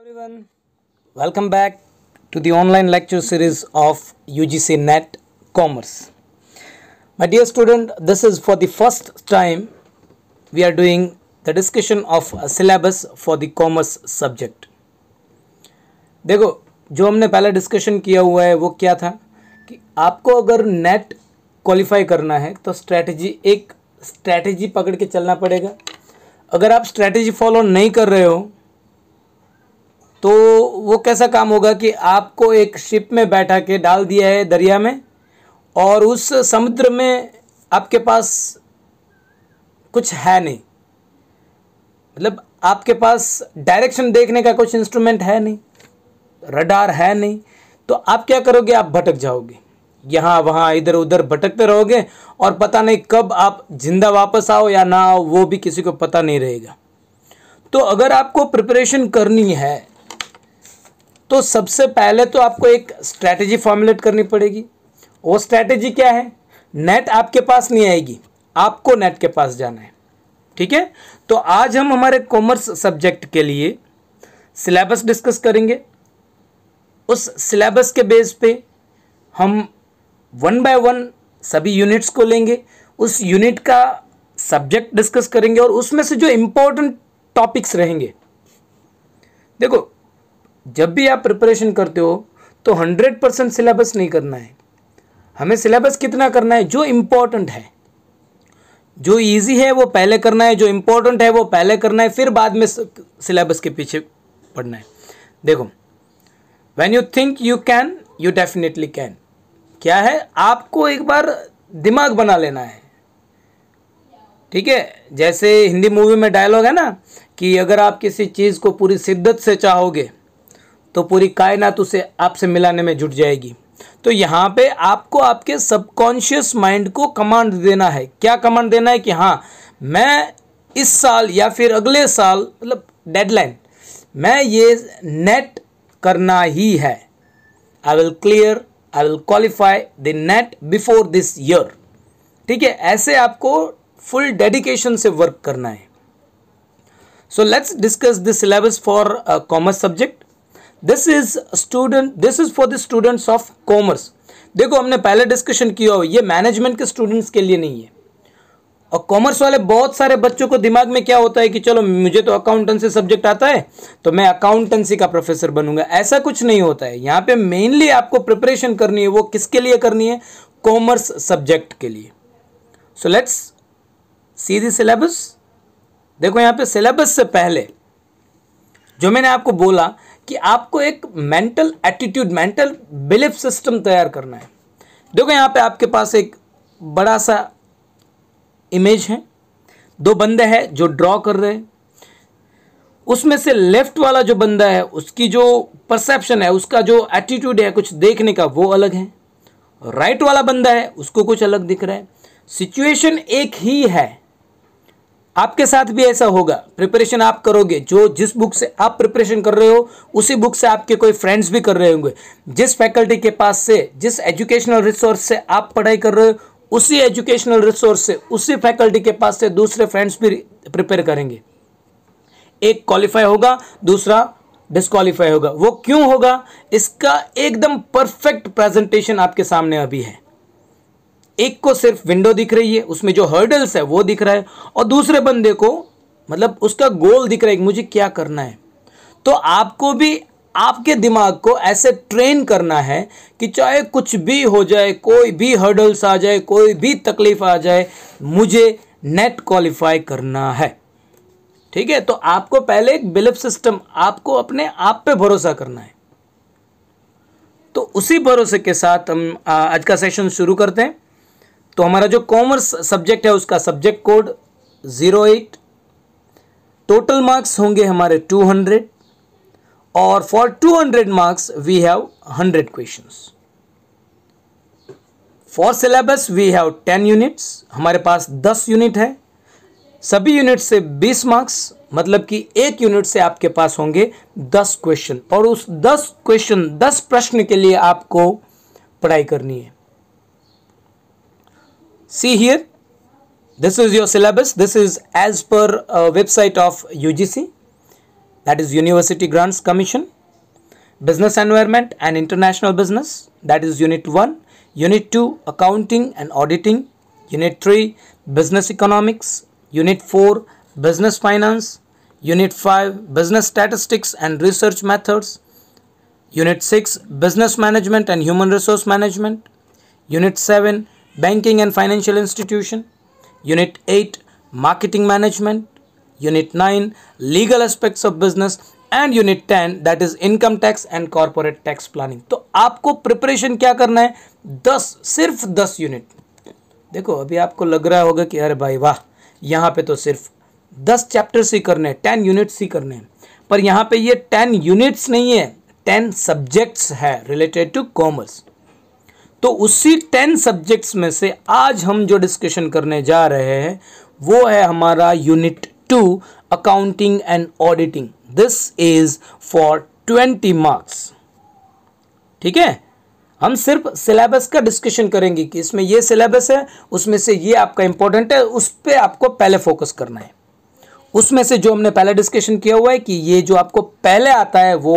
everyone welcome back to the online lecture series of UGC net commerce my dear student this is for the first time we are doing the discussion of syllabus for the commerce subject देखो जो हमने पहले discussion किया हुआ है वो क्या था कि आपको अगर नेट क्वालिफाई करना है तो स्ट्रैटेजी एक स्ट्रैटेजी पकड़ के चलना पड़ेगा अगर आप स्ट्रैटेजी फॉलो नहीं कर रहे हो तो वो कैसा काम होगा कि आपको एक शिप में बैठा के डाल दिया है दरिया में और उस समुद्र में आपके पास कुछ है नहीं मतलब आपके पास डायरेक्शन देखने का कुछ इंस्ट्रूमेंट है नहीं रडार है नहीं तो आप क्या करोगे आप भटक जाओगे यहाँ वहाँ इधर उधर भटकते रहोगे और पता नहीं कब आप जिंदा वापस आओ या ना आओ वो भी किसी को पता नहीं रहेगा तो अगर आपको प्रिपरेशन करनी है तो सबसे पहले तो आपको एक स्ट्रैटेजी फॉर्मुलेट करनी पड़ेगी वो स्ट्रैटेजी क्या है नेट आपके पास नहीं आएगी आपको नेट के पास जाना है ठीक है तो आज हम हमारे कॉमर्स सब्जेक्ट के लिए सिलेबस डिस्कस करेंगे उस सिलेबस के बेस पे हम वन बाय वन सभी यूनिट्स को लेंगे उस यूनिट का सब्जेक्ट डिस्कस करेंगे और उसमें से जो इम्पोर्टेंट टॉपिक्स रहेंगे देखो जब भी आप प्रिपरेशन करते हो तो हंड्रेड परसेंट सिलेबस नहीं करना है हमें सिलेबस कितना करना है जो इम्पोर्टेंट है जो इजी है वो पहले करना है जो इम्पोर्टेंट है वो पहले करना है फिर बाद में सिलेबस के पीछे पढ़ना है देखो when you think you can you definitely can क्या है आपको एक बार दिमाग बना लेना है ठीक है जैसे हिंदी मूवी में डायलॉग है ना कि अगर आप किसी चीज़ को पूरी शिद्दत से चाहोगे तो पूरी कायनात उसे आपसे मिलाने में जुट जाएगी तो यहाँ पे आपको आपके सबकॉन्शियस माइंड को कमांड देना है क्या कमांड देना है कि हाँ मैं इस साल या फिर अगले साल मतलब डेडलाइन मैं ये नेट करना ही है I will clear I will qualify the NET before this year ठीक है ऐसे आपको फुल डेडिकेशन से वर्क करना है so let's discuss this syllabus for commerce subject this is student this is for the students of commerce देखो हमने पहले डिस्कशन किया हो ये मैनेजमेंट के स्टूडेंट्स के लिए नहीं है और कॉमर्स वाले बहुत सारे बच्चों को दिमाग में क्या होता है कि चलो मुझे तो अकाउंटेंसी सब्जेक्ट आता है तो मैं अकाउंटेंसी का प्रोफेसर बनूंगा ऐसा कुछ नहीं होता है यहाँ पे मेनली आपको प्रिपरेशन करनी है वो किसके लिए करनी है कॉमर्स सब्जेक्ट के लिए so let's see the syllabus देखो यहाँ पे सिलेबस से पहले जो मैंने आपको बोला कि आपको एक mental attitude mental belief system तैयार करना है देखो यहाँ पे आपके पास एक बड़ा सा इमेज है दो बंदे हैं जो ड्रॉ कर रहे हैं उसमें से लेफ्ट वाला जो बंदा है उसकी जो परसेप्शन है उसका जो एटीट्यूड है कुछ देखने का वो अलग है राइट वाला बंदा है उसको कुछ अलग दिख रहा है सिचुएशन एक ही है आपके साथ भी ऐसा होगा प्रिपरेशन आप करोगे जो जिस बुक से आप प्रिपरेशन कर रहे हो उसी बुक से आपके कोई फ्रेंड्स भी कर रहे होंगे जिस फैकल्टी के पास से जिस एजुकेशनल रिसोर्स से आप पढ़ाई कर रहे हो उसी एजुकेशनल रिसोर्स से उसी फैकल्टी के पास से दूसरे फ्रेंड्स भी प्रिपेयर करेंगे एक क्वालिफाई होगा दूसरा डिस्कालीफाई होगा वो क्यों होगा इसका एकदम परफेक्ट प्रेजेंटेशन आपके सामने अभी है एक को सिर्फ विंडो दिख रही है उसमें जो हर्डल्स है वो दिख रहा है और दूसरे बंदे को मतलब उसका गोल दिख रहा है मुझे क्या करना है तो आपको भी आपके दिमाग को ऐसे ट्रेन करना है कि चाहे कुछ भी हो जाए कोई भी हर्डल्स आ जाए कोई भी तकलीफ आ जाए मुझे नेट क्वालिफाई करना है ठीक है तो आपको पहले एक बिलप सिस्टम आपको अपने आप पे भरोसा करना है तो उसी भरोसे के साथ हम आज का सेशन शुरू करते हैं तो हमारा जो कॉमर्स सब्जेक्ट है उसका subject code zero eight total marks होंगे हमारे टू हंड्रेड और for two hundred marks we have hundred questions for syllabus we have ten units हमारे पास दस यूनिट है सभी यूनिट से बीस मार्क्स मतलब कि एक यूनिट से आपके पास होंगे दस क्वेश्चन और उस दस क्वेश्चन दस प्रश्न के लिए आपको पढ़ाई करनी है see here this is your syllabus this is as per uh, website of UGC that is University Grants Commission business environment and international business that is unit 1 unit 2 accounting and auditing unit 3 business economics unit 4 business finance unit 5 business statistics and research methods unit 6 business management and human resource management unit 7 banking and financial institution unit 8 marketing management unit 9 legal aspects of business and unit ten that is income tax and corporate tax planning तो आपको preparation क्या करना है दस सिर्फ दस unit देखो अभी आपको लग रहा होगा कि अरे भाई वाह यहाँ पे तो सिर्फ दस चैप्टर्स ही करने हैं टेन यूनिट्स ही करने हैं पर यहाँ पे ये टेन यूनिट्स नहीं है टेन सब्जेक्ट्स है रिलेटेड टू कॉमर्स तो उसी टेन सब्जेक्ट्स में से आज हम जो डिस्कशन करने जा रहे हैं वो है हमारा unit two accounting and auditing this is for twenty marks ठीक है हम सिर्फ सिलेबस का डिस्कशन करेंगे कि इसमें ये सिलेबस है उसमें से ये आपका इंपॉर्टेंट है उस पर आपको पहले फोकस करना है उसमें से जो हमने पहले डिस्कशन किया हुआ है कि ये जो आपको पहले आता है वो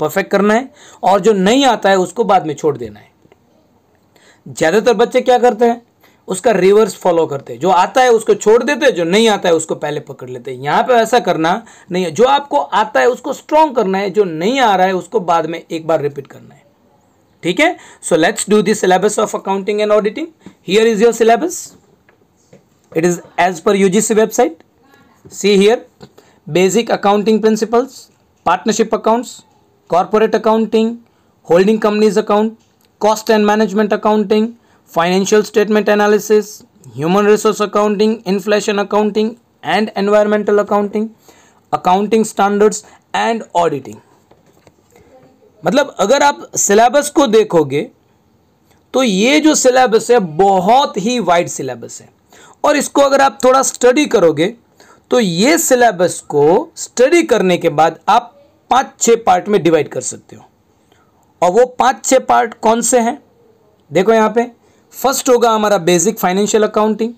परफेक्ट करना है और जो नहीं आता है उसको बाद में छोड़ देना है ज़्यादातर बच्चे क्या करते हैं उसका रिवर्स फॉलो करते हैं जो आता है उसको छोड़ देते हैं जो नहीं आता है उसको पहले पकड़ लेते हैं यहाँ पे ऐसा करना नहीं है जो आपको आता है उसको स्ट्रॉन्ग करना है जो नहीं आ रहा है उसको बाद में एक बार रिपीट करना है ठीक है so let's do this syllabus of accounting and auditing here is your syllabus it is as per UGC website see here basic accounting principles partnership accounts corporate accounting holding companies account cost and management accounting financial statement analysis human resource accounting inflation accounting and environmental accounting accounting standards and auditing मतलब अगर आप syllabus को देखोगे तो ये जो syllabus है बहुत ही वाइड सिलेबस है और इसको अगर आप थोड़ा स्टडी करोगे तो ये सिलेबस को स्टडी करने के बाद आप पांच छह पार्ट में डिवाइड कर सकते हो और वो पांच छह पार्ट कौन से हैं देखो यहां पे फर्स्ट होगा हमारा बेसिक फाइनेंशियल अकाउंटिंग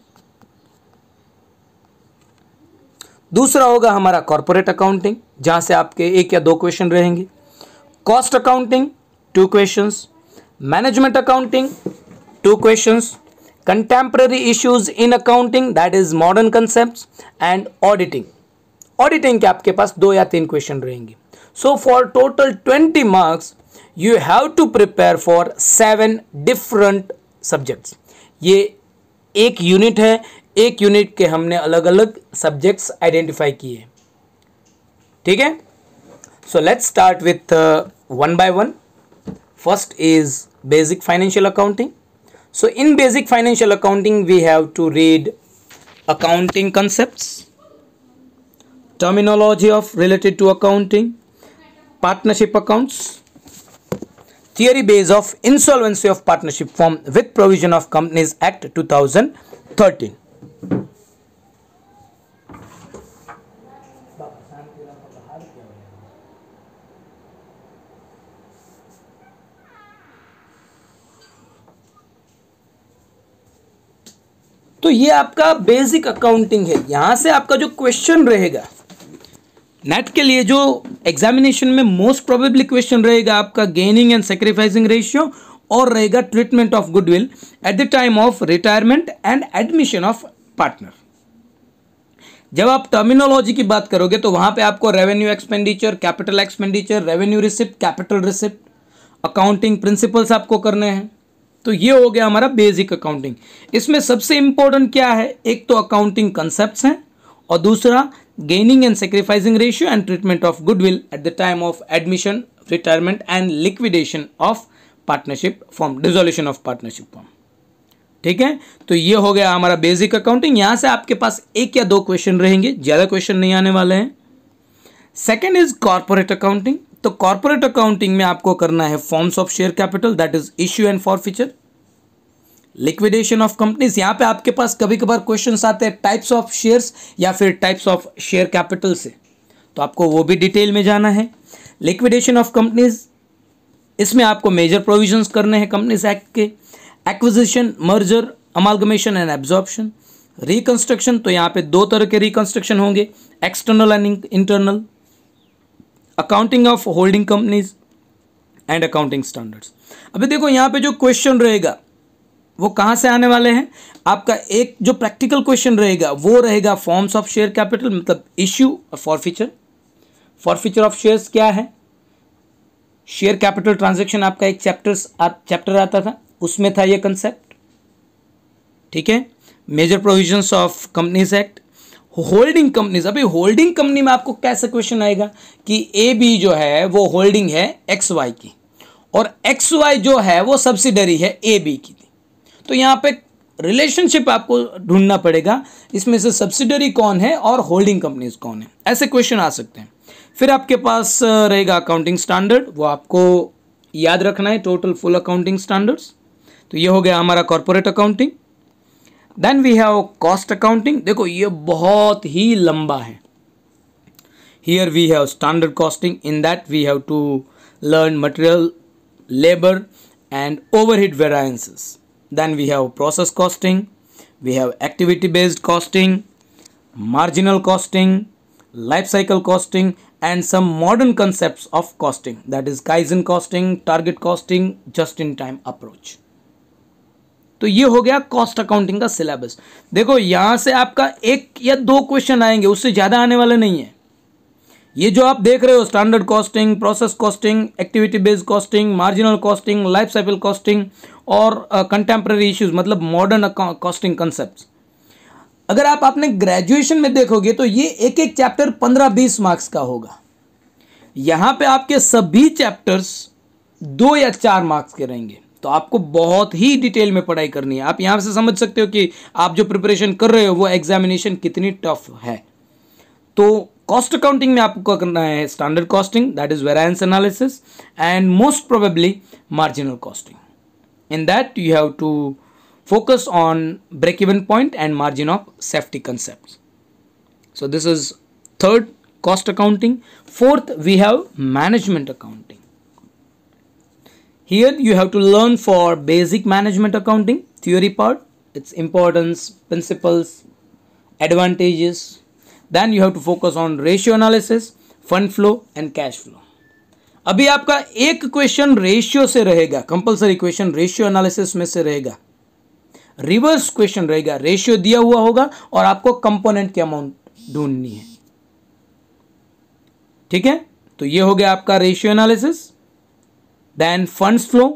दूसरा होगा हमारा कॉरपोरेट अकाउंटिंग जहां से आपके एक या दो क्वेश्चन रहेंगे cost accounting two question management accounting two question contemporary issues in accounting that is modern concept and auditing auditing के आपके पास दो या तीन क्वेश्चन रहेंगे so for total twenty marks you have to prepare for seven different subject ये एक unit है एक यूनिट के हमने अलग अलग सब्जेक्ट्स आइडेंटिफाई किए ठीक है so let's start with one by one first is basic financial accounting so in basic financial accounting we have to read accounting concept terminology of related to accounting partnership accounts theory base of insolvency of partnership form with provision of Companies Act 2013. तो ये आपका basic accounting है यहां से आपका जो question रहेगा net के लिए जो एग्जामिनेशन में मोस्ट प्रोबेबली क्वेश्चन रहेगा आपका गेनिंग एंड सेक्रीफाइसिंग रेशियो और रहेगा treatment of goodwill at the time of retirement and admission of partner जब आप टर्मिनोलॉजी की बात करोगे तो वहां पे आपको revenue expenditure capital expenditure revenue receipt capital receipt accounting principles आपको करने हैं तो ये हो गया हमारा बेसिक अकाउंटिंग इसमें सबसे इंपॉर्टेंट क्या है एक तो अकाउंटिंग कंसेप्ट हैं और दूसरा gaining and sacrificing ratio and treatment of goodwill at the time of admission, retirement and liquidation of partnership firm dissolution of partnership firm ठीक है तो ये हो गया हमारा बेसिक अकाउंटिंग यहां से आपके पास एक या दो क्वेश्चन रहेंगे ज्यादा क्वेश्चन नहीं आने वाले हैं सेकेंड इज कॉर्पोरेट अकाउंटिंग तो कॉर्पोरेट अकाउंटिंग में आपको करना है forms of share capital that is issue and forfeiture liquidation of companies यहां पे आपके पास कभी कभार क्वेश्चन आते हैं टाइप्स ऑफ शेयर्स या फिर टाइप्स ऑफ शेयर कैपिटल से तो आपको वो भी डिटेल में जाना है लिक्विडेशन ऑफ कंपनीज इसमें आपको मेजर प्रोविजंस करने हैं कंपनीज एक्ट के acquisition merger amalgamation and absorption reconstruction तो यहां पे दो तरह के रिकंस्ट्रक्शन होंगे external and internal accounting of holding companies and accounting standards अभी देखो यहां पे जो क्वेश्चन रहेगा वो कहाँ से आने वाले हैं आपका एक जो प्रैक्टिकल क्वेश्चन रहेगा वो रहेगा फॉर्म्स ऑफ शेयर कैपिटल मतलब इश्यू और फॉरफीचर फॉरफीचर ऑफ शेयर्स क्या है शेयर कैपिटल ट्रांजैक्शन आपका एक चैप्टर्स चैप्टर आता था उसमें था ये कंसेप्ट ठीक है major provisions of companies act holding companies अभी होल्डिंग कंपनी में आपको कैसे क्वेश्चन आएगा कि ए बी जो है वो होल्डिंग है एक्स वाई की और एक्स वाई जो है वो सब्सिडरी है ए बी की तो यहाँ पे रिलेशनशिप आपको ढूंढना पड़ेगा इसमें से सब्सिडरी कौन है और होल्डिंग कंपनीज कौन है ऐसे क्वेश्चन आ सकते हैं फिर आपके पास रहेगा अकाउंटिंग स्टैंडर्ड वो आपको याद रखना है टोटल फुल अकाउंटिंग स्टैंडर्ड्स तो ये हो गया हमारा corporate accounting then we have cost accounting देखो ये बहुत ही लंबा है here we have standard costing in that we have to learn material labor and overhead variances Then we have process costing, we have activity based costing, marginal costing, life cycle costing and some modern concepts of costing that is Kaizen costing, target costing, just in time approach. तो ये हो गया cost accounting का syllabus देखो यहां से आपका एक या दो क्वेश्चन आएंगे उससे ज़्यादा आने वाले नहीं है ये जो आप देख रहे हो standard costing process costing activity based costing marginal costing life cycle costing और कंटेम्प्रेरी इश्यूज मतलब मॉडर्न कॉस्टिंग कंसेप्ट अगर आप अपने ग्रेजुएशन में देखोगे तो ये एक एक चैप्टर पंद्रह बीस मार्क्स का होगा यहाँ पे आपके सभी चैप्टर्स दो या चार मार्क्स के रहेंगे तो आपको बहुत ही डिटेल में पढ़ाई करनी है आप यहाँ से समझ सकते हो कि आप जो प्रिपरेशन कर रहे हो वो एग्जामिनेशन कितनी टफ है तो कॉस्ट अकाउंटिंग में आपको करना है standard costing that is variance analysis and most probably marginal costing in that you have to focus on break even point and margin of safety concepts so this is third cost accounting fourth we have management accounting here you have to learn for basic management accounting theory part its importance principles advantages then you have to focus on ratio analysis fund flow and cash flow अभी आपका एक question ratio से रहेगा compulsory question ratio analysis में से रहेगा reverse question रहेगा ratio दिया हुआ होगा और आपको कंपोनेंट की अमाउंट ढूंढनी है ठीक है तो ये हो गया आपका ratio analysis then funds flow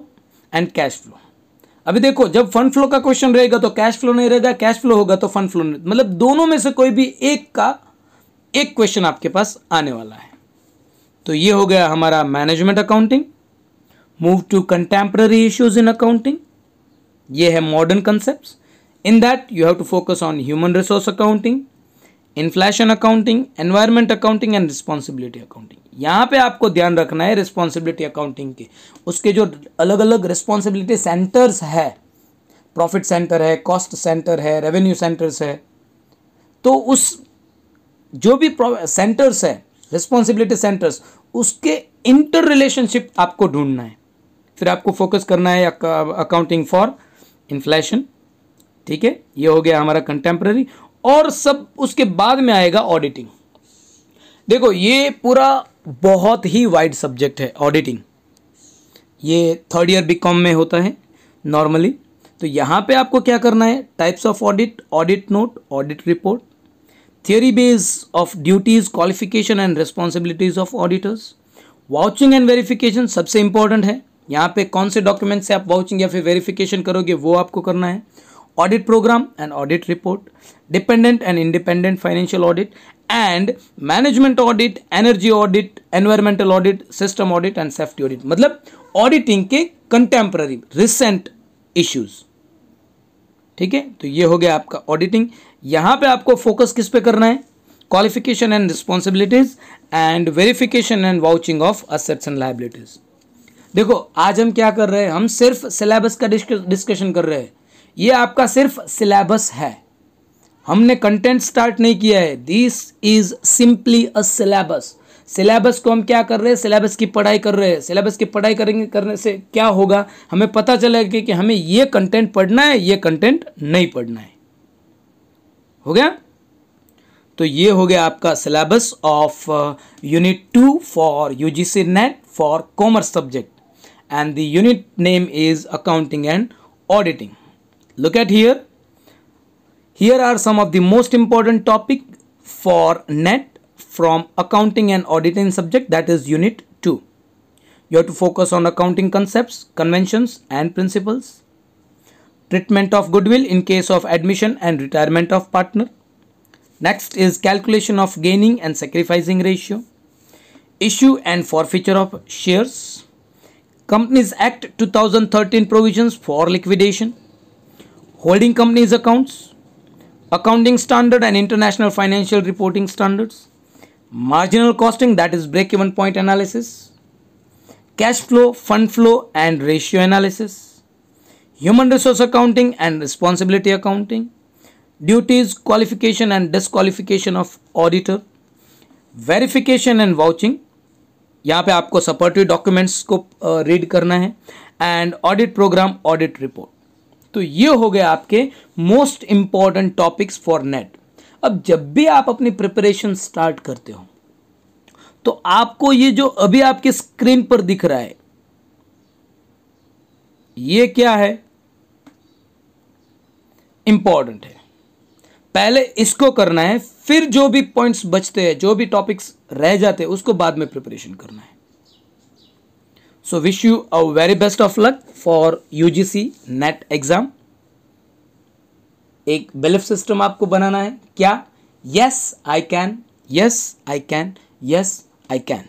and cash flow अभी देखो जब फंड फ्लो का क्वेश्चन रहेगा तो कैश फ्लो नहीं रहेगा कैश फ्लो होगा तो फंड फ्लो नहीं मतलब दोनों में से कोई भी एक का एक क्वेश्चन आपके पास आने वाला है तो ये हो गया हमारा management accounting move to contemporary issues in accounting ये है modern concept in that you have to focus on human resource accounting inflation accounting environment accounting and responsibility accounting यहाँ पे आपको ध्यान रखना है रिस्पॉन्सिबिलिटी अकाउंटिंग के उसके जो अलग अलग रिस्पॉन्सिबिलिटी सेंटर्स है प्रॉफिट सेंटर है कॉस्ट सेंटर है रेवेन्यू सेंटर्स है तो उस जो भी सेंटर्स है रिस्पॉन्सिबिलिटी सेंटर्स उसके इंटर रिलेशनशिप आपको ढूंढना है फिर आपको फोकस करना है अकाउंटिंग फॉर इन्फ्लेशन ठीक है ये हो गया हमारा कंटेम्प्रेरी और सब उसके बाद में आएगा ऑडिटिंग देखो ये पूरा बहुत ही वाइड सब्जेक्ट है ऑडिटिंग ये थर्ड ईयर बी में होता है नॉर्मली तो यहाँ पे आपको क्या करना है types of audit audit note audit report theory base of duties qualification and responsibilities of auditors vouching and verification सबसे इंपॉर्टेंट है यहाँ पे कौन से डॉक्यूमेंट से आप वाउचिंग या फिर वेरिफिकेशन करोगे वो आपको करना है audit programme and audit report dependent and independent financial audit and management audit energy audit environmental audit system audit and safety audit मतलब ऑडिटिंग के कंटेम्प्ररी रिसेंट इश्यूज़ ठीक है तो ये हो गया आपका ऑडिटिंग यहाँ पे आपको फोकस किस पे करना है qualification and responsibilities and verification and vouching of assets and liabilities देखो आज हम क्या कर रहे हैं हम सिर्फ सिलेबस का डिस्कशन कर रहे हैं ये आपका सिर्फ सिलेबस है हमने कंटेंट स्टार्ट नहीं किया है this is simply a syllabus syllabus को हम क्या कर रहे हैं सिलेबस की पढ़ाई कर रहे हैं सिलेबस की पढ़ाई करेंगे करने से क्या होगा हमें पता चलेगा कि, कि हमें ये कंटेंट पढ़ना है ये कंटेंट नहीं पढ़ना है हो गया तो ये हो गया आपका syllabus of unit two for U NET for commerce subject and the unit name is accounting and auditing look at here here are some of the most important topic for NET from accounting and auditing subject that is unit 2. You have to focus on accounting concepts, conventions and principles. Treatment of goodwill in case of admission and retirement of partner. Next is calculation of gaining and sacrificing ratio. Issue and forfeiture of shares. Companies Act 2013 provisions for liquidation. Holding companies accounts. Accounting standard and international financial reporting standards marginal costing that is break even point analysis cash flow fund flow and ratio analysis human resource accounting and responsibility accounting duties qualification and disqualification of auditor verification and vouching यहाँ पे आपको supportive documents को read करना है and audit programme audit report तो ये हो गए आपके most important topics for NET अब जब भी आप अपनी प्रिपरेशन स्टार्ट करते हो तो आपको ये जो अभी आपके स्क्रीन पर दिख रहा है ये क्या है इंपॉर्टेंट है पहले इसको करना है फिर जो भी पॉइंट्स बचते हैं जो भी टॉपिक्स रह जाते हैं उसको बाद में प्रिपरेशन करना है so wish you a very best of luck for UGC NET exam. एक बिलीफ सिस्टम आपको बनाना है क्या yes I can yes I can yes I can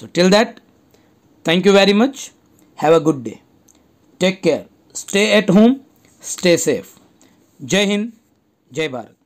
so till that thank you very much have a good day take care stay at home stay safe जय हिंद जय भारत